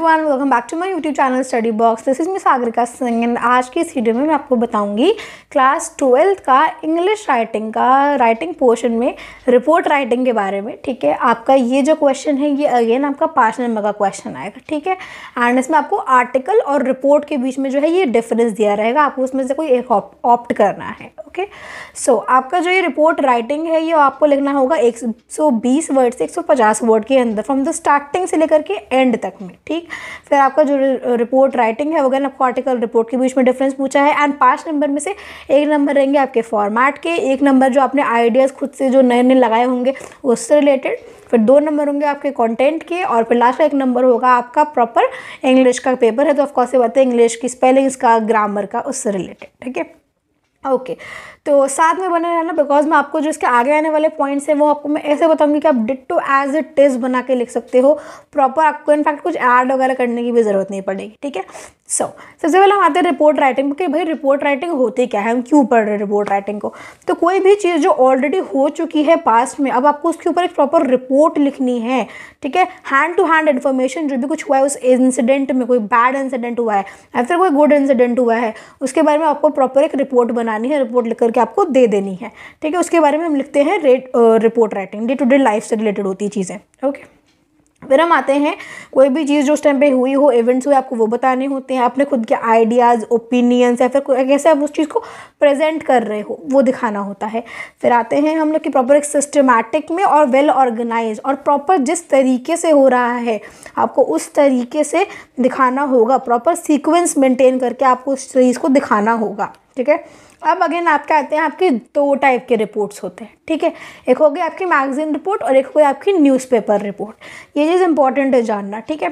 Everyone welcome back to my YouTube channel study box this is miss Sagarika Singh and आज की इस video में मैं आपको बताऊंगी क्लास ट्वेल्थ का इंग्लिश राइटिंग का राइटिंग पोर्शन में रिपोर्ट राइटिंग के बारे में ठीक है आपका ये जो क्वेश्चन है ये अगेन आपका पाँच नंबर का क्वेश्चन आएगा ठीक है एंड इसमें आपको आर्टिकल और रिपोर्ट के बीच में जो है ये डिफरेंस दिया रहेगा आपको उसमें से कोई एक ऑप्ट करना है ओके सो so, आपका जो ये रिपोर्ट राइटिंग है ये आपको लिखना होगा एक सौ बीस वर्ड से एक सौ पचास वर्ड के अंदर फ्रॉम द स्टार्टिंग से लेकर के एंड तक में ठीक फिर आपका जो रिपोर्ट राइटिंग है वगैरह आपको आर्टिकल रिपोर्ट के बीच में डिफरेंस पूछा है एंड पाँच नंबर में से एक नंबर रहेंगे आपके फॉर्मेट के एक नंबर जो आपने आइडियाज़ खुद से जो नए नए लगाए होंगे उससे रिलेटेड फिर दो नंबर होंगे आपके कंटेंट के और फिर लास्ट का एक नंबर होगा आपका प्रॉपर इंग्लिश का पेपर है तो ऑफकोर्स ये बताते हैं इंग्लिश की स्पेलिंग्स का ग्रामर का उससे रिलेटेड ठीक है ओके okay. तो साथ में बने रहना बिकॉज मैं आपको जो इसके आगे आने वाले पॉइंट्स हैं वो आपको मैं ऐसे बताऊंगी कि आप टू एज इट इज़ बना के लिख सकते हो प्रॉपर आपको इनफैक्ट कुछ ऐड वगैरह करने की भी ज़रूरत नहीं पड़ेगी ठीक है सो so, सबसे पहले हम आते हैं रिपोर्ट राइटिंग कि भाई रिपोर्ट राइटिंग होती क्या है हम क्यों पढ़ रहे हैं रिपोर्ट राइटिंग को तो कोई भी चीज़ जो ऑलरेडी हो चुकी है पास्ट में अब आपको उसके ऊपर एक प्रॉपर रिपोर्ट लिखनी है ठीक है हैंड टू हैंड इन्फॉर्मेशन जो भी कुछ हुआ है उस इंसिडेंट में कोई बैड इंसिडेंट हुआ है या फिर कोई गुड इंसिडेंट हुआ है उसके बारे में आपको प्रॉपर एक रिपोर्ट बना बनानी है रिपोर्ट लिख करके आपको दे देनी है ठीक है उसके बारे में हम लिखते हैं रेट report writing day to day life से रिलेटेड होती है चीज़ें ओके फिर हम आते हैं कोई भी चीज़ जो उस टाइम पे हुई हो इवेंट्स हुए आपको वो बताने होते हैं अपने खुद के आइडियाज़ ओपिनियंस या फिर कैसे आप उस चीज़ को प्रेजेंट कर रहे हो वो दिखाना होता है फिर आते हैं हम लोग की प्रॉपर एक सिस्टमैटिक में और वेल ऑर्गेनाइज और प्रॉपर जिस तरीके से हो रहा है आपको उस तरीके से दिखाना होगा प्रॉपर सीक्वेंस मेंटेन करके आपको उस चीज़ को दिखाना होगा ठीक है अब अगेन आपके आते हैं आपके दो टाइप के रिपोर्ट्स होते हैं ठीक है एक हो आपकी मैगजीन रिपोर्ट और एक हो गया आपकी न्यूज़पेपर रिपोर्ट ये चीज़ इंपॉर्टेंट है जानना ठीक है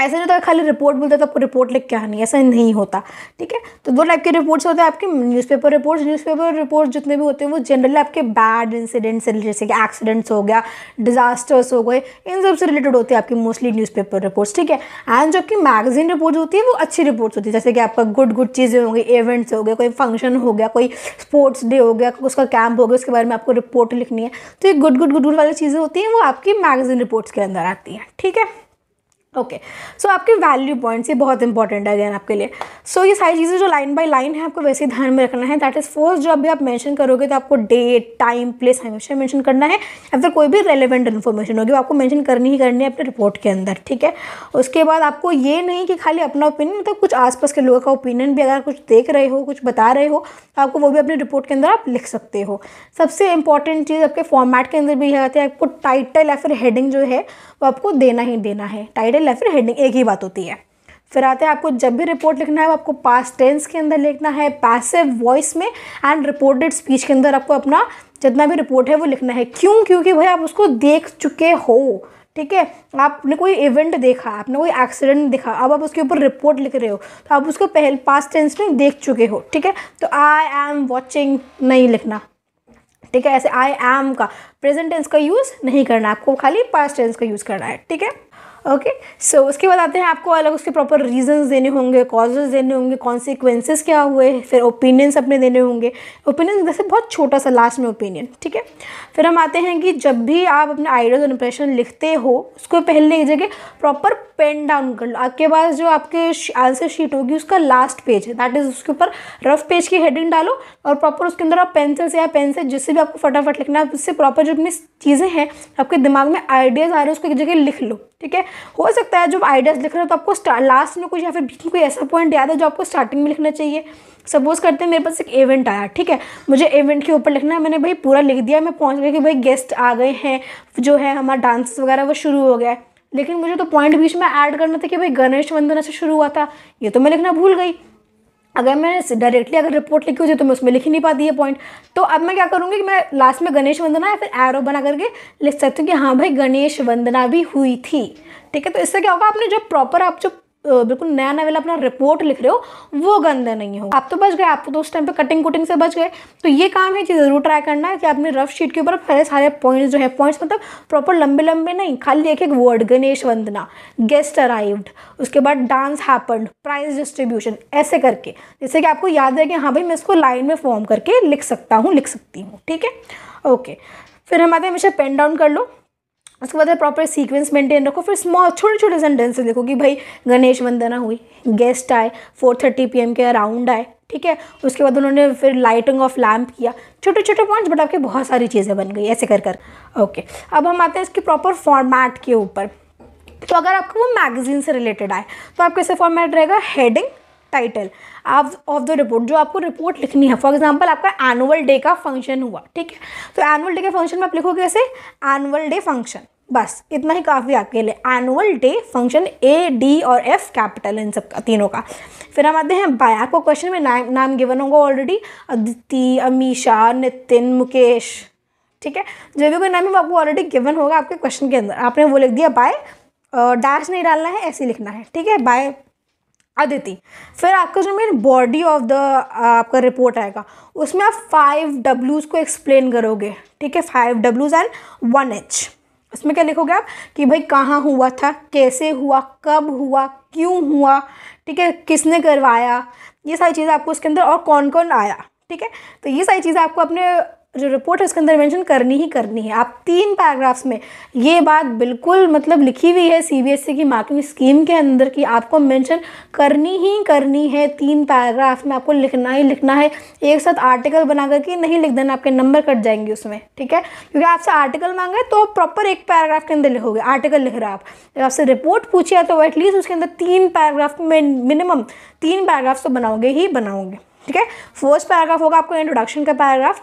ऐसा नहीं होता खाली रिपोर्ट बोलते तो आपको रिपोर्ट लिख के आनी ऐसा नहीं होता ठीक है तो दो टाइप के रिपोर्ट्स होते हैं आपके न्यूज़पेपर रिपोर्ट्स न्यूज़पेपर रिपोर्ट्स जितने भी होते हैं वो जनरली आपके बैड इंसिडेंट्स से जैसे कि एक्सीडेंट्स हो गया डिजास्टर्स हो गए इन सब से रिलेटेड होते हैं आपकी मोस्टली न्यूज़पेपर रिपोर्ट्स ठीक है एंड जो आपकी मैगजीन रिपोर्ट्स होती है वो अच्छी रिपोर्ट्स होती है जैसे कि आपका गुड गुड चीज़ें होंगी इवेंट्स हो गए कोई फंक्शन हो गया कोई स्पोर्ट्स डे हो गया उसका कैंप हो गया उसके बारे में आपको रिपोर्ट लिखनी है तो ये गुड गुड गुड गुड वाली चीज़ें होती हैं वो आपकी मैगजीन रिपोर्ट्स के अंदर आती हैं ठीक है ओके सो आपके वैल्यू पॉइंट्स ये बहुत इंपॉर्टेंट है अगेन आपके लिए सो so, ये सारी चीज़ें जो लाइन बाय लाइन है आपको वैसे ही ध्यान में रखना है दैट इज़ फोर्स जो अभी आप मेंशन करोगे तो आपको डेट टाइम प्लेस हमेशा मेंशन करना है या फिर कोई भी रेलिवेंट इन्फॉर्मेशन होगी वो आपको मैंशन करनी ही करनी है अपने रिपोर्ट के अंदर ठीक है उसके बाद आपको ये नहीं कि खाली अपना ओपिनियन मतलब तो कुछ आस के लोगों का ओपिनियन भी अगर कुछ देख रहे हो कुछ बता रहे हो तो आपको वो भी अपने रिपोर्ट के अंदर आप लिख सकते हो सबसे इंपॉर्टेंट चीज़ आपके फॉर्मेट के अंदर भी यह आती है आपको टाइटल या फिर हेडिंग जो है वो आपको देना ही देना है टाइटल टाइटल या फिर हेडिंग एक ही बात होती है फिर आते हैं आपको जब भी रिपोर्ट लिखना है वो आपको पास टेंस के अंदर लिखना है पैसिव वॉइस में एंड रिपोर्टेड स्पीच के अंदर आपको अपना जितना भी रिपोर्ट है वो लिखना है क्यों क्योंकि भाई आप उसको देख चुके हो ठीक है आपने कोई इवेंट देखा आपने कोई एक्सीडेंट देखा अब आप उसके ऊपर रिपोर्ट लिख रहे हो तो आप उसको पहले पास्ट टेंस में देख चुके हो ठीक है तो आई एम वॉचिंग नहीं लिखना ठीक है ऐसे आई एम का प्रेजेंट टेंस का यूज़ नहीं करना आपको खाली पास्ट टेंस का यूज़ करना है ठीक है ओके सो उसके बाद आते हैं आपको अलग उसके प्रॉपर रीजंस देने होंगे कॉजेज देने होंगे कॉन्सिक्वेंसेस क्या हुए फिर ओपिनियंस अपने देने होंगे ओपिनियंस जैसे बहुत छोटा सा लास्ट में ओपिनियन ठीक है फिर हम आते हैं कि जब भी आप अपने आइडियाज़ और इंप्रेशन लिखते हो उसको पहले एक जगह प्रॉपर पेन डाउन कर लो आपके पास जो आपके आंसर शीट होगी उसका लास्ट पेज है दैट इज़ उसके ऊपर रफ पेज की हेडिंग डालो और प्रॉपर उसके अंदर आप पेंसिल से या पेन से जिससे भी आपको फटाफट लिखना है उससे प्रॉपर जो अपनी चीज़ें हैं आपके दिमाग में आइडियाज़ आ रहे हैं उसको एक जगह लिख लो ठीक है हो सकता है जब आइडियाज़ लिख रहे हो तो आपको लास्ट में कुछ या फिर बीच में कोई ऐसा पॉइंट याद है जो आपको स्टार्टिंग में लिखना चाहिए सपोज करते हैं मेरे पास एक इवेंट आया ठीक है मुझे इवेंट के ऊपर लिखना है मैंने भाई पूरा लिख दिया मैं पहुँच गया कि भाई गेस्ट आ गए हैं जो है हमारा डांस वगैरह वो शुरू हो गया है लेकिन मुझे तो पॉइंट बीच में ऐड करना था कि भाई गणेश वंदना से शुरू हुआ था ये तो मैं लिखना भूल गई अगर मैं डायरेक्टली अगर रिपोर्ट लिखी हुई तो मैं उसमें लिख ही नहीं पाती ये पॉइंट तो अब मैं क्या करूँगी कि मैं लास्ट में गणेश वंदना या फिर एरो बना करके लिख सकती हूँ कि हाँ भाई गणेश वंदना भी हुई थी ठीक है तो इससे क्या होगा आपने जो प्रॉपर आप जो बिल्कुल नया वाला अपना रिपोर्ट लिख रहे हो वो गंदा नहीं हो आप तो बच गए आप तो उस टाइम पे कटिंग कुटिंग से बच गए तो ये काम है कि ज़रूर ट्राई करना है कि आपने रफ शीट के ऊपर पहले सारे पॉइंट्स जो है पॉइंट्स मतलब प्रॉपर लंबे लंबे नहीं खाली एक एक वर्ड गणेश वंदना गेस्ट अराइव्ड उसके बाद डांस हैपन्ड प्राइज डिस्ट्रीब्यूशन ऐसे करके जैसे कि आपको याद है कि हाँ भाई मैं इसको लाइन में फॉर्म करके लिख सकता हूँ लिख सकती हूँ ठीक है ओके फिर हमारे हमेशा पेन डाउन कर लो उसके बाद प्रॉपर सीक्वेंस मेंटेन रखो फिर स्मॉल छोटे छोटे सेंटेंस लिखो कि भाई गणेश वंदना हुई गेस्ट आए फोर थर्टी पी के अराउंड आए ठीक है उसके बाद उन्होंने फिर लाइटिंग ऑफ लैम्प किया छोटे छोटे पॉइंट्स बट आपके बहुत सारी चीज़ें बन गई ऐसे कर कर ओके अब हम आते हैं इसके प्रॉपर फॉर्मेट के ऊपर तो अगर आपको वो मैगजीन से रिलेटेड आए तो आपको ऐसे फॉर्मेट रहेगा हेडिंग टाइटल आप ऑफ द रिपोर्ट जो आपको रिपोर्ट लिखनी है फॉर एग्जाम्पल आपका एनुअल डे का फंक्शन हुआ ठीक है तो एनुअल डे के फंक्शन में आप लिखोगे ऐसे एनुअल डे फंक्शन बस इतना ही काफ़ी आपके लिए annual day function A D और एफ कैपिटल इन सब का तीनों का फिर हम आते हैं बाय आपको क्वेश्चन में नाम नाम गिवन होगा ऑलरेडी अदिति अमीशा नितिन मुकेश ठीक है जो भी कोई नाम है वो आपको ऑलरेडी गिवन होगा आपके क्वेश्चन के अंदर आपने वो लिख दिया बाय डैश नहीं डालना है ऐसे लिखना है ठीक है बाय अदिति फिर आपका जो मेन बॉडी ऑफ द आपका रिपोर्ट आएगा उसमें आप फाइव डब्ल्यूज़ को एक्सप्लेन करोगे ठीक है फाइव डब्ल्यूज़ एंड वन एच इसमें क्या लिखोगे आप कि भाई कहाँ हुआ था कैसे हुआ कब हुआ क्यों हुआ ठीक है किसने करवाया ये सारी चीज़ें आपको उसके अंदर और कौन कौन आया ठीक है तो ये सारी चीज़ें आपको अपने जो रिपोर्ट है उसके अंदर मेंशन करनी ही करनी है आप तीन पैराग्राफ्स में ये बात बिल्कुल मतलब लिखी हुई है सीबीएसई e की मार्किंग स्कीम के अंदर कि आपको मेंशन करनी ही करनी है तीन पैराग्राफ में आपको लिखना ही लिखना है एक साथ आर्टिकल बना के नहीं लिख देना आपके नंबर कट जाएंगे उसमें ठीक है क्योंकि आपसे आर्टिकल मांगे तो प्रॉपर एक पैराग्राफ के अंदर लिखोगे आर्टिकल लिख रहे आप जब आपसे रिपोर्ट पूछी है तो एटलीस्ट उसके अंदर तीन पैराग्राफ में मिनिमम तीन पैराग्राफ्स तो बनाओगे ही बनाओगे ठीक है फर्स्ट पैराग्राफ होगा आपको इंट्रोडक्शन का पैराग्राफ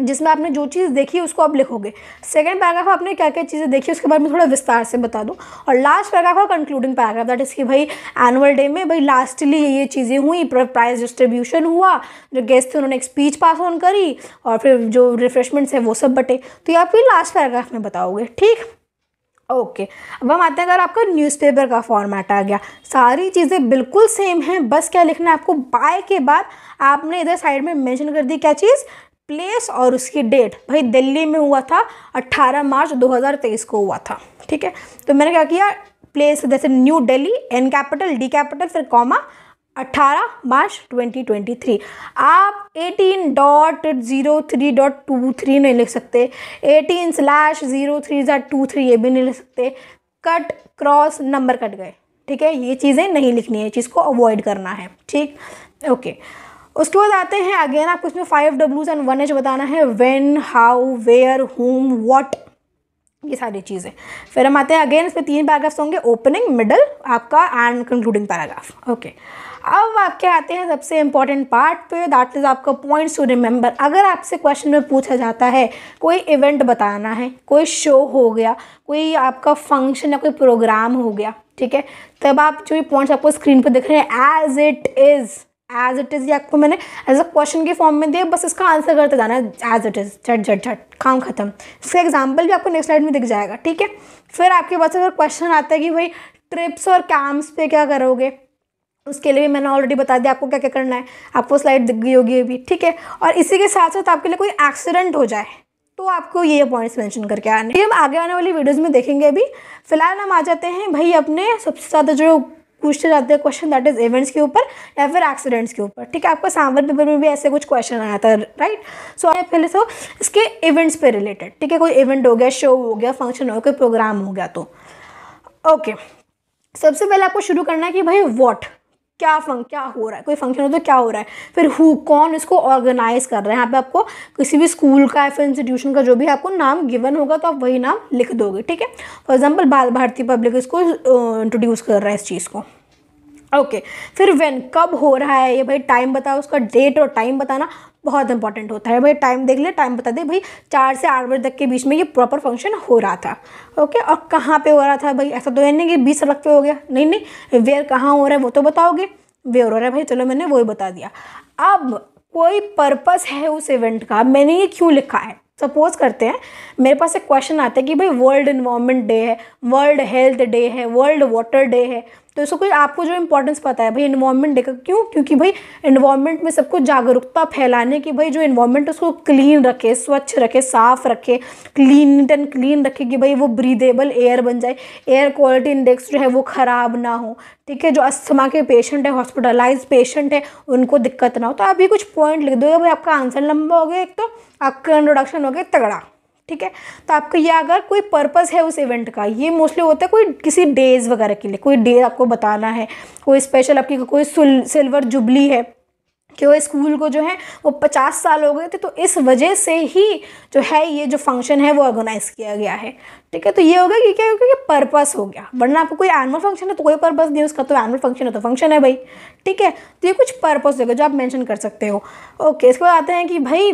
जिसमें आपने जो चीज़ देखी उसको आप लिखोगे सेकंड पैराग्राफ आपने क्या क्या चीज़ें देखी उसके बारे में थोड़ा विस्तार से बता दूँ और लास्ट पैराग्राफ और कंक्लूडिंग पैराग्राफ दैट इज़ कि भाई एनुअल डे में भाई लास्टली ये चीज़ें हुई प्राइज डिस्ट्रीब्यूशन हुआ जो गेस्ट थे उन्होंने एक स्पीच पास ऑन करी और फिर जो रिफ्रेशमेंट्स हैं वो सब बटे तो ये आप फिर लास्ट पैराग्राफ में बताओगे ठीक ओके okay. अब हम आते हैं अगर आपका न्यूज़पेपर का फॉर्मेट आ गया सारी चीज़ें बिल्कुल सेम हैं बस क्या लिखना है आपको बाय के बाद आपने इधर साइड में मेंशन कर दी क्या चीज़ प्लेस और उसकी डेट भाई दिल्ली में हुआ था 18 मार्च 2023 को हुआ था ठीक है तो मैंने क्या किया प्लेस जैसे new Delhi N capital D capital फिर कॉमा 18 मार्च 2023 आप 18.03.23 dot zero three dot two three नहीं लिख सकते 18 slash zero three two three ये भी नहीं लिख सकते कट क्रॉस नंबर कट गए ठीक है ये चीज़ें नहीं लिखनी है चीज़ को अवॉइड करना है ठीक ओके okay. उसके बाद आते हैं अगेन आपको इसमें फाइव डब्ल्यूज एंड वन एच बताना है when how where whom what ये सारी चीज़ें फिर हम आते हैं अगेन इसमें तीन पैराग्राफ्स होंगे ओपनिंग मिडल आपका एंड कंक्लूडिंग पैराग्राफ ओके अब आपके आते हैं सबसे इंपॉर्टेंट पार्ट पे दैट इज़ आपका पॉइंट्स टू रिमेंबर अगर आपसे क्वेश्चन में पूछा जाता है कोई इवेंट बताना है कोई शो हो गया कोई आपका फंक्शन या कोई प्रोग्राम हो गया ठीक है तब आप जो पॉइंट्स आपको स्क्रीन पर दिख रहे हैं as it is as it is ये आपको मैंने एज अ क्वेश्चन के फॉर्म में दिया बस इसका आंसर करते जाना है एज इट इज़ झट झट झट काम खत्म इसका एग्जाम्पल भी आपको नेक्स्ट स्लाइड में दिख जाएगा ठीक है फिर आपके पास अगर क्वेश्चन आता है कि भाई ट्रिप्स और कैम्प्स पे क्या करोगे उसके लिए भी मैंने ऑलरेडी बता दिया आपको क्या क्या करना है आपको स्लाइड दिख गई होगी अभी ठीक है और इसी के साथ साथ आपके लिए कोई एक्सीडेंट हो जाए तो आपको ये पॉइंट्स मेंशन करके आने ये हम आगे आने वाली वीडियोस में देखेंगे अभी फिलहाल हम आ जाते हैं भाई अपने सबसे ज़्यादा जो पूछे जाते हैं क्वेश्चन दैट इज इवेंट्स के ऊपर या फिर एक्सीडेंट्स के ऊपर ठीक है आपका सांवर पेपर में भी ऐसे कुछ क्वेश्चन आया था राइट सो so, पहले तो इसके इवेंट्स पे रिलेटेड ठीक है कोई इवेंट हो गया शो हो गया फंक्शन हो गया कोई प्रोग्राम हो गया तो ओके okay. सबसे पहले आपको शुरू करना है कि भाई वॉट क्या फंक क्या हो रहा है कोई फंक्शन हो तो क्या हो रहा है फिर हु कौन इसको ऑर्गेनाइज कर रहा है यहाँ पे आपको किसी भी स्कूल का या फिर इंस्टीट्यूशन का जो भी आपको नाम गिवन होगा तो आप वही नाम लिख दोगे ठीक है फॉर एग्जाम्पल बाल भारती पब्लिक इसको इंट्रोड्यूस कर रहा है इस चीज़ को ओके okay. फिर वेन कब हो रहा है ये भाई टाइम बताओ उसका डेट और टाइम बताना बहुत इंपॉर्टेंट होता है भाई टाइम देख ले टाइम बता दे भाई चार से आठ बजे तक के बीच में ये प्रॉपर फंक्शन हो रहा था ओके और कहाँ पे हो रहा था भाई ऐसा तो है नहीं कि बीस सड़क पे हो गया नहीं नहीं वेयर कहाँ हो रहा है वो तो बताओगे वेयर हो रहा है भाई चलो मैंने वही बता दिया अब कोई पर्पस है उस इवेंट का मैंने ये क्यों लिखा है सपोज करते हैं मेरे पास एक क्वेश्चन आता है कि भाई वर्ल्ड इन्वामेंट डे है वर्ल्ड हेल्थ डे है वर्ल्ड वाटर डे है तो इसको आपको जो इंपॉर्टेंस पता है भाई इन्वायरमेंट डे का क्यों क्योंकि भाई इन्वायरमेंट में सबको जागरूकता फैलाने की भाई जो इन्वायरमेंट उसको क्लीन रखे स्वच्छ रखे साफ रखे क्लीन एंड क्लीन रखे कि भाई वो ब्रीदेबल एयर बन जाए एयर क्वालिटी इंडेक्स जो है वो ख़राब ना हो ठीक है जो अस्थमा के पेशेंट है हॉस्पिटलाइज पेशेंट है उनको दिक्कत ना हो तो आप ये कुछ पॉइंट लिख दो भाई आपका आंसर लंबा हो गया एक तो आपका इंट्रोडक्शन हो गया तगड़ा ठीक है तो आपको ये अगर कोई पर्पज़ है उस इवेंट का ये मोस्टली होता है कोई किसी डेज़ वगैरह के लिए कोई डे आपको बताना है कोई स्पेशल आपकी कोई सिल्वर जुबली है कि वो स्कूल को जो है वो पचास साल हो गए थे तो इस वजह से ही जो है ये जो फंक्शन है वो ऑर्गेनाइज किया गया है ठीक है तो ये हो गया कि क्या हो गया कि पर्पस हो गया वरना आपको कोई एनुअल फंक्शन है तो कोई पर्पस नहीं उसका तो एनुअल फंक्शन है तो फंक्शन है भाई ठीक है तो ये कुछ पर्पस हो गया जो आप मैंशन कर सकते हो ओके इसके बाद आते हैं कि भाई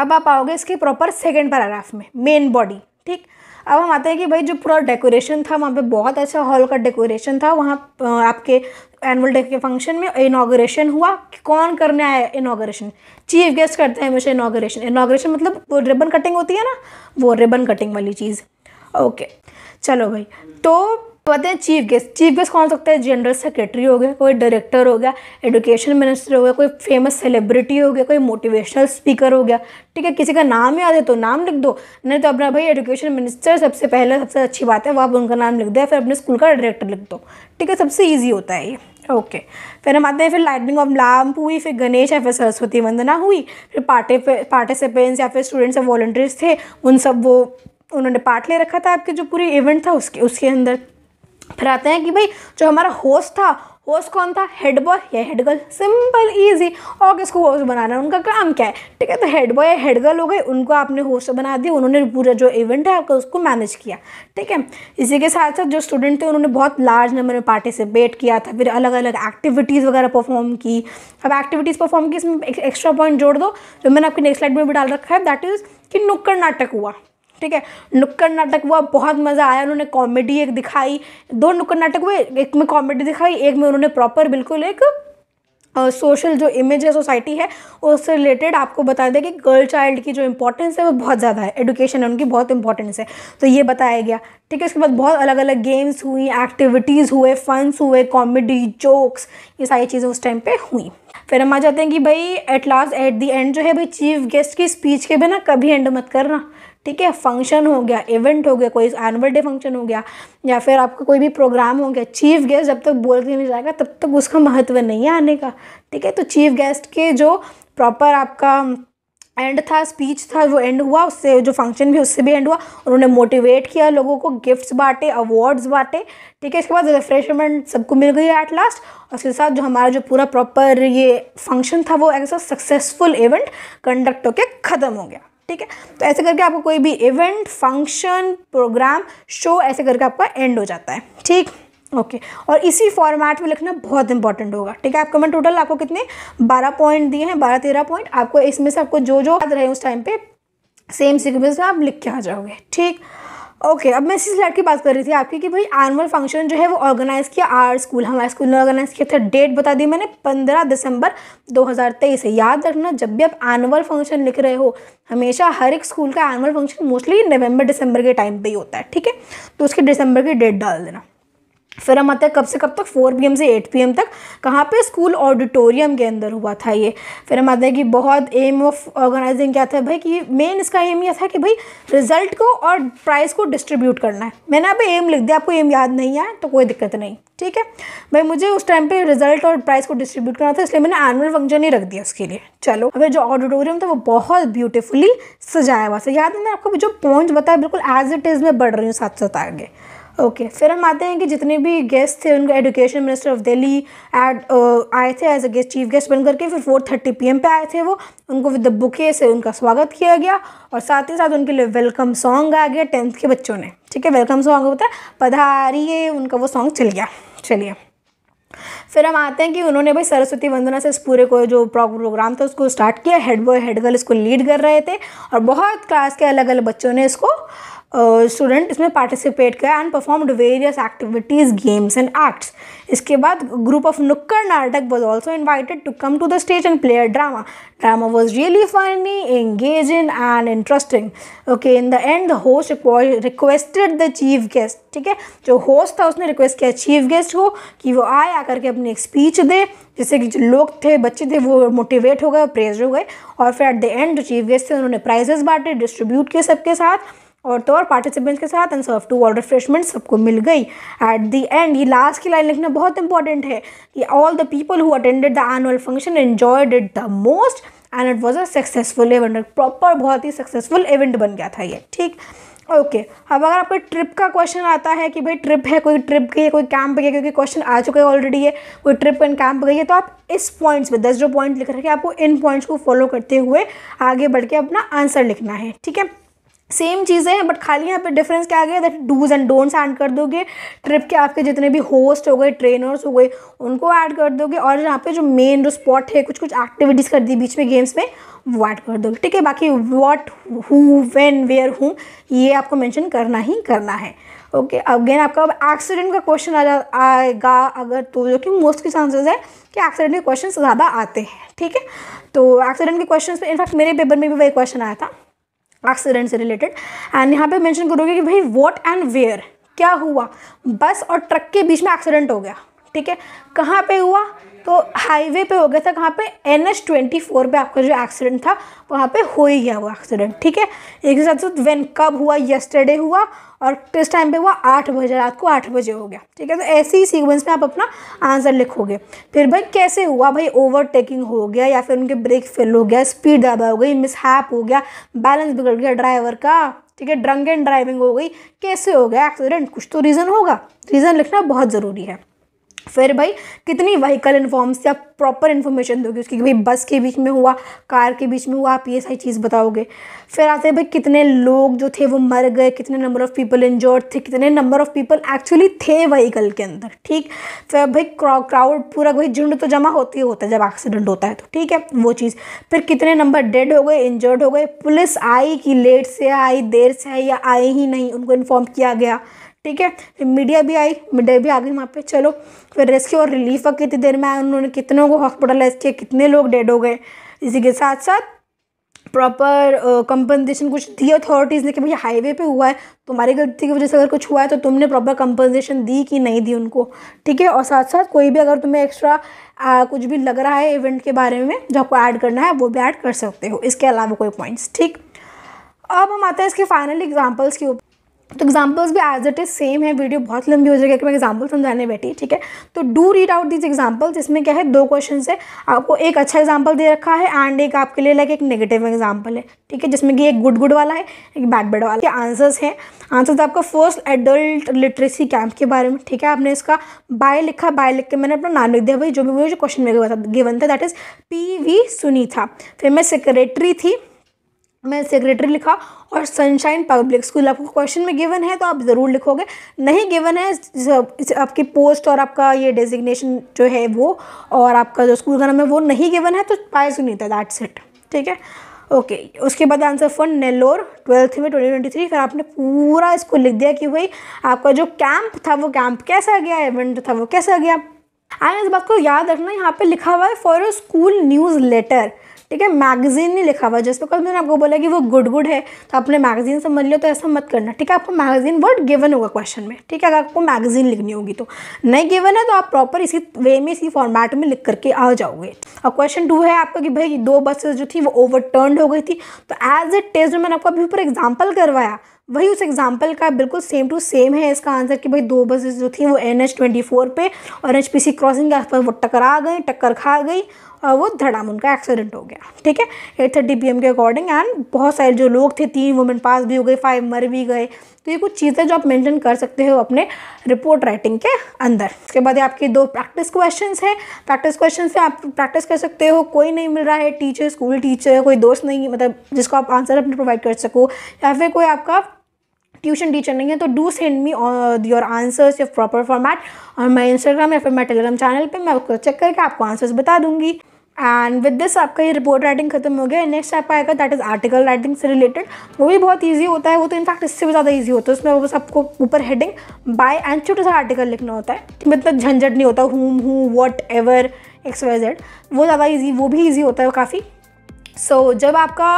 अब आप आओगे इसके प्रॉपर सेकेंड पैराग्राफ में मेन बॉडी ठीक अब हम आते हैं कि भाई जो पूरा डेकोरेशन था वहाँ पे बहुत अच्छा हॉल का डेकोरेशन था वहाँ आपके एनुअल डे के फंक्शन में इनाग्रेशन हुआ कौन करने आया इनाग्रेशन चीफ गेस्ट करते हैं हमेशा इनाग्रेशन इनाग्रेशन मतलब वो रिबन कटिंग होती है ना वो रिबन कटिंग वाली चीज़ ओके चलो भाई तो बताते हैं चीफ गेस्ट चीफ गेस्ट कौन हो सकता है जनरल सेक्रेटरी हो गया कोई डायरेक्टर हो गया एजुकेशन मिनिस्टर हो गया कोई फेमस सेलिब्रिटी हो गया कोई मोटिवेशनल स्पीकर हो गया ठीक है किसी का नाम याद है तो नाम लिख दो नहीं तो अपना भाई एजुकेशन मिनिस्टर सबसे पहले सबसे अच्छी बात है वो आप उनका नाम लिख दो फिर अपने स्कूल का डायरेक्टर लिख दो ठीक है सबसे ईजी होता है ये ओके okay. फिर हम आते हैं फिर लाइटनिंग ऑफ लैम्प हुई फिर गणेश या फिर सरस्वती वंदना हुई फिर पार्टे पार्टिसिपेंट्स या फिर स्टूडेंट्स या वॉल्टियर्स थे उन सब वो उन्होंने पार्ट ले रखा था आपके जो पूरी इवेंट था उसके उसके अंदर फिर आते हैं कि भाई जो हमारा होस्ट था होस्ट कौन था हेड बॉय या हेड गर्ल सिंपल इजी और किसको होस्ट बनाना है उनका काम क्या है ठीक है तो हेड बॉय या हेड गर्ल हो गए उनको आपने होस्ट बना दिया उन्होंने पूरा जो इवेंट है आपका उसको मैनेज किया ठीक है इसी के साथ साथ जो स्टूडेंट थे उन्होंने बहुत लार्ज नंबर में पार्टिसिपेट किया था फिर अलग अलग एक्टिविटीज़ वगैरह परफॉर्म की अब एक्टिविटीज़ परफॉर्म की इसमें एक्स्ट्रा पॉइंट जोड़ दो जो मैंने आपकी नेक्स्ट स्लाइड में भी डाल रखा है दैट इज़ कि नुक्कड़ नाटक हुआ ठीक है नुक्कड़ नाटक हुआ बहुत मज़ा आया उन्होंने कॉमेडी एक दिखाई दो नुक्कड़ नाटक हुए एक में कॉमेडी दिखाई एक में उन्होंने प्रॉपर बिल्कुल एक सोशल uh, जो इमेज है सोसाइटी है उससे रिलेटेड आपको बता दें कि गर्ल चाइल्ड की जो इंपॉर्टेंस है वो बहुत ज़्यादा है एडुकेशन है उनकी बहुत इंपॉर्टेंस है तो ये बताया गया ठीक है उसके बाद बहुत अलग अलग गेम्स हुई एक्टिविटीज़ हुए फंस हुए कॉमेडी जोक्स ये सारी चीज़ें उस टाइम पे हुई फिर हम आ जाते हैं कि भाई at last at the end जो है भाई चीफ गेस्ट की स्पीच के बिना कभी एंड मत करना ठीक है फंक्शन हो गया इवेंट हो गया कोई एनुअल डे फंक्शन हो गया या फिर आपका कोई भी प्रोग्राम हो गया चीफ गेस्ट जब तक बोल के नहीं जाएगा तब तक उसका महत्व नहीं है आने का ठीक है तो चीफ गेस्ट के जो प्रॉपर आपका एंड था स्पीच था वो एंड हुआ उससे जो फंक्शन भी उससे भी एंड हुआ उन्होंने मोटिवेट किया लोगों को गिफ्ट्स बांटे अवार्ड्स बांटे ठीक है इसके बाद रिफ्रेशमेंट सबको मिल गई एट लास्ट और उसके साथ जो हमारा जो पूरा प्रॉपर ये फंक्शन था वो एक सक्सेसफुल इवेंट कंडक्ट होकर ख़त्म हो गया ठीक है तो ऐसे करके आपको कोई भी इवेंट फंक्शन प्रोग्राम शो ऐसे करके आपका एंड हो जाता है ठीक ओके okay. और इसी फॉर्मेट में लिखना बहुत इंपॉर्टेंट होगा ठीक है आपको मैंने टोटल आपको कितने बारह पॉइंट दिए हैं बारह तेरह पॉइंट आपको इसमें से आपको जो जो याद रहे उस टाइम पे सेम सिक्वेंस में आप लिख के आ जाओगे ठीक ओके okay, अब मैं इसी स्लाइड की बात कर रही थी आपकी कि भाई एनुअल फंक्शन जो है वो ऑर्गेनाइज़ किया आर स्कूल हमारे स्कूल ने ऑर्गेनाइज़ किया था डेट बता दी मैंने 15 दिसंबर 2023 है याद रखना जब भी आप एनुअल फंक्शन लिख रहे हो हमेशा हर एक स्कूल का एनुअल फंक्शन मोस्टली नवंबर दिसंबर के टाइम पर ही होता है ठीक है तो उसके दिसंबर की डेट डाल देना फिर हम आते हैं कब से कब तक 4 पीएम से 8 पीएम तक कहाँ पे स्कूल ऑडिटोरियम के अंदर हुआ था ये फिर हम आते हैं कि बहुत एम ऑफ ऑर्गेनाइजिंग क्या था भाई कि मेन इसका एम यह था कि भाई रिजल्ट को और प्राइस को डिस्ट्रीब्यूट करना है मैंने अभी एम लिख दिया आपको एम याद नहीं आया तो कोई दिक्कत नहीं ठीक है भाई मुझे उस टाइम पे रिजल्ट और प्राइस को डिस्ट्रीब्यूट करना था इसलिए मैंने एनुअल फंक्शन ही रख दिया उसके लिए चलो अगर जो ऑडिटोरियम था वो बहुत ब्यूटीफुली सजाया हुआ था याद है मैंने आपको जो पॉइंट बताया बिल्कुल एज इट इज़ में बढ़ रही हूँ साथ साथ आगे ओके फिर हम आते हैं कि जितने भी गेस्ट थे उनका एजुकेशन मिनिस्टर ऑफ दिल्ली एड आए थे as a guest chief guest बन करके फिर फोर थर्टी पी पे आए थे वो उनको विद द बुके से उनका स्वागत किया गया और साथ ही साथ उनके लिए वेलकम सॉन्ग आ गया टेंथ के बच्चों ने ठीक है वेलकम सॉन्ग होता है पधारिए उनका वो सॉन्ग चल गया चलिए फिर हम आते हैं कि उन्होंने भाई सरस्वती वंदना से इस पूरे को जो प्रोग्राम था उसको स्टार्ट किया हेड बॉय हेड गर्ल इसको लीड कर रहे थे और बहुत क्लास के अलग अलग बच्चों ने इसको स्टूडेंट इसमें पार्टिसिपेट किया and performed various activities games and acts इसके बाद group of nukkad natak was also invited to come to the stage and played a drama drama was really funny in and interesting okay in the end the host requested the chief guest ठीक है जो host था उसने request किया chief guest को कि वो आए आकर के अपनी एक स्पीच दे जिससे कि जो लोग थे बच्चे थे वो मोटिवेट हो गए प्रेज हो गए और फिर एट द एंड जो चीफ गेस्ट थे उन्होंने प्राइजेस बांटे डिस्ट्रीब्यूट किए सबके साथ और तो और पार्टिसिपेंट्स के साथ and serve to all refreshment सबको मिल गई एट दी एंड ये लास्ट की लाइन लिखना बहुत इंपॉर्टेंट है कि all the people who attended the annual function enjoyed it the most and it was a successful event proper बहुत ही सक्सेसफुल इवेंट बन गया था ये ठीक ओके okay. अब अगर आपको ट्रिप का क्वेश्चन आता है कि भाई ट्रिप है कोई ट्रिप गई है कोई कैंप गई है क्योंकि क्वेश्चन आ चुका है ऑलरेडी है कोई ट्रिप एंड कैंप गई है तो आप इस पॉइंट्स पे दस जो पॉइंट लिख रखे आपको इन पॉइंट्स को फॉलो करते हुए आगे बढ़ के अपना आंसर लिखना है ठीक है सेम चीज़ें हैं बट खाली यहाँ पे डिफरेंस क्या आ गया that dos and don'ts add कर दोगे ट्रिप के आपके जितने भी होस्ट हो गए ट्रेनर्स हो गए उनको ऐड कर दोगे और यहाँ पे जो मेन जो स्पॉट है कुछ कुछ एक्टिविटीज़ कर दी बीच में गेम्स में वो ऐड कर दोगे ठीक है बाकी वॉट हु वेन वेयर हूँ ये आपको मैंशन करना ही करना है ओके okay, अगेन आपका अब एक्सीडेंट का क्वेश्चन आ जा आएगा अगर तो जो कि मोस्ट के चांसेस है कि एक्सीडेंट के क्वेश्चन ज़्यादा आते हैं ठीक है तो एक्सीडेंट के क्वेश्चन पे इनफैक्ट मेरे पेपर में भी वही क्वेश्चन आया था एक्सीडेंट से रिलेटेड एंड यहाँ पे मेंशन करोगे कि भाई वॉट एंड वेयर क्या हुआ बस और ट्रक के बीच में एक्सीडेंट हो गया ठीक है कहाँ पे हुआ तो हाईवे पे हो गया था कहाँ पे एन एच ट्वेंटी फोर पर आपका जो एक्सीडेंट था वहाँ पे हो ही गया वो एक्सीडेंट ठीक है एक हिसाब से वेन कब हुआ येस्टरडे हुआ और किस टाइम पे हुआ आठ बजे रात को आठ बजे हो गया ठीक है तो ऐसे ही सीक्वेंस में आप अपना आंसर लिखोगे फिर भाई कैसे हुआ भाई ओवरटेकिंग हो गया या फिर उनके ब्रेक फेल हो गया स्पीड ज़्यादा हो गई मिसहैप हो गया बैलेंस बिगड़ गया ड्राइवर का ठीक है ड्रंक एंड ड्राइविंग हो गई कैसे हो गया एक्सीडेंट कुछ तो रीज़न होगा रीज़न लिखना बहुत ज़रूरी है फिर भाई कितनी व्हीकल इन्फॉर्म्स से आप प्रॉपर इन्फॉर्मेशन दोगे उसकी भाई बस के बीच में हुआ कार के बीच में हुआ आप ये सारी चीज़ बताओगे फिर आते हैं भाई कितने लोग जो थे वो मर गए कितने नंबर ऑफ़ पीपल इंजोर्ड थे कितने नंबर ऑफ़ पीपल एक्चुअली थे व्हीकल के अंदर ठीक फिर भाई क्राउड पूरा भाई झुंड तो जमा होती होता है जब एक्सीडेंट होता है तो ठीक है वो चीज़ फिर कितने नंबर डेड हो गए इंजर्ड हो गए पुलिस आई कि लेट से आई देर से आई या आई ही नहीं उनको इन्फॉर्म किया गया ठीक है मीडिया भी आई मीडिया भी आ गई वहाँ पे चलो फिर रेस्क्यू और रिलीफ वक्त कितनी देर में आया उन्होंने कितनों को हॉस्पिटलाइज किया कितने लोग डेड हो गए इसी के साथ साथ प्रॉपर कंपनसेशन कुछ दी अथॉरिटीज़ ने कि भैया हाईवे पे हुआ है तुम्हारी गलती की वजह से अगर कुछ हुआ है तो तुमने प्रॉपर कंपनसेशन दी कि नहीं दी उनको ठीक है और साथ साथ कोई भी अगर तुम्हें एक्स्ट्रा कुछ भी लग रहा है इवेंट के बारे में जो आपको ऐड करना है वो भी ऐड कर सकते हो इसके अलावा कोई पॉइंट्स ठीक अब हम आते हैं इसके फाइनल एग्जाम्पल्स के ऊपर तो एग्जाम्पल्स भी एज इट इज़ सेम है वीडियो बहुत लंबी हो जाएगी कि मैं एग्जाम्पल समझाने बैठी ठीक है तो do read out these example जिसमें क्या है दो क्वेश्चन है आपको एक अच्छा एग्जाम्पल दे रखा है एंड एक आपके लिए लाइक एक नेगेटिव एग्जाम्पल है ठीक है जिसमें कि एक गुड गुड वाला है एक बैड बैड वाला आंसर्स है आंसर्स आपका फर्स्ट एडल्ट लिटरेसी कैंप के बारे में ठीक है आपने इसका बाय लिखा बाय लिख के मैंने अपना नाम लिख दिया भाई जो भी मुझे क्वेश्चन में गिवन था दैट इज़ पी वी सुनी था फिर मैं सेक्रेटरी थी मैं सेक्रेटरी लिखा और सनशाइन पब्लिक स्कूल आपको क्वेश्चन में गिवन है तो आप ज़रूर लिखोगे नहीं गिवन है आपकी पोस्ट और आपका ये डेजिग्नेशन जो है वो और आपका जो स्कूल का नाम है वो नहीं गिवन है तो पाए सुनी था दैट्स इट ठीक है ओके okay. उसके बाद आंसर फन नेल्लोर ट्वेल्थ में ट्वेंटी ट्वेंटी थ्री फिर आपने पूरा इसको लिख दिया कि भाई आपका जो कैंप था वो कैंप कैसा गया इवेंट था वो कैसा गया आया इस बात को याद रखना यहाँ पे लिखा हुआ है for a school newsletter ठीक है मैगजीन नहीं लिखा हुआ पर कल मैंने आपको बोला कि वो गुड गुड है तो आपने मैगजीन समझ लिया तो ऐसा मत करना ठीक है आपको मैगजीन वर्ड गिवन होगा क्वेश्चन में ठीक है अगर आपको मैगजीन लिखनी होगी तो नहीं गिवन है तो आप प्रॉपर इसी वे में इसी फॉर्मेट में लिख करके आ जाओगे और क्वेश्चन टू है आपका कि भाई दो बसेस जो थी वो ओवरटर्न हो गई थी तो एज ए टेस्ट मैंने आपको अभी ऊपर एग्जाम्पल करवाया वही उस एग्जाम्पल का बिल्कुल सेम टू सेम है इसका आंसर कि भाई दो बसेस जो थी वो एन एच ट्वेंटी फोर पर और एच पी सी क्रॉसिंग के आसपास वो टकरा गई टक्कर खा गई और वो धड़ाम उनका एक्सीडेंट हो गया ठीक है एट थर्टी पी एम के अकॉर्डिंग एंड बहुत सारे जो लोग थे तीन वुमेन पास भी हो गए फाइव मर भी गए तो ये कुछ चीज़ें जो आप मेंटेन कर सकते हो अपने रिपोर्ट राइटिंग के अंदर उसके बाद आपके दो प्रैक्टिस क्वेश्चन हैं प्रैक्टिस क्वेश्चन से आप प्रैक्टिस कर सकते हो कोई नहीं मिल रहा है टीचर स्कूल टीचर कोई दोस्त नहीं मतलब जिसको आप आंसर अपने प्रोवाइड कर सको या फिर कोई आपका ट्यूशन टीचर नहीं है तो do send me your answers या प्रॉपर फॉर्मेट और मैं इंस्टाग्राम या फिर मैं टेलीग्राम चैनल पे मैं उसको चेक करके आपको आंसर्स बता दूंगी एंड विद दिस आपका ये रिपोर्ट राइटिंग खत्म हो गया नेक्स्ट आप आएगा दैट इज़ आर्टिकल राइटिंग से रिलेटेड वो भी बहुत ईजी होता है वो तो इनफैक्ट इससे भी ज़्यादा ईजी होता है उसमें बस आपको ऊपर हेडिंग बाय एंड छोटा सा आर्टिकल लिखना होता है मतलब झंझट नहीं होता हुम हूँ whatever X Y Z वो ज़्यादा ईजी वो भी ईजी होता है काफ़ी सो so, जब आपका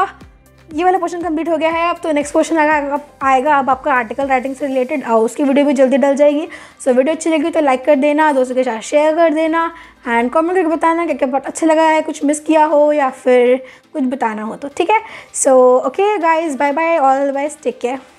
ये वाला क्वेश्चन कंप्लीट हो गया है अब तो नेक्स्ट क्वेश्चन आएगा आएगा अब आपका आर्टिकल राइटिंग से रिलेटेड और उसकी वीडियो भी जल्दी डल जाएगी सो वीडियो अच्छी लगी तो लाइक कर देना दोस्तों के साथ शेयर कर देना एंड कमेंट करके बताना क्या क्या अच्छा लगा है कुछ मिस किया हो या फिर कुछ बताना हो तो ठीक है so okay guys bye bye all the wise take care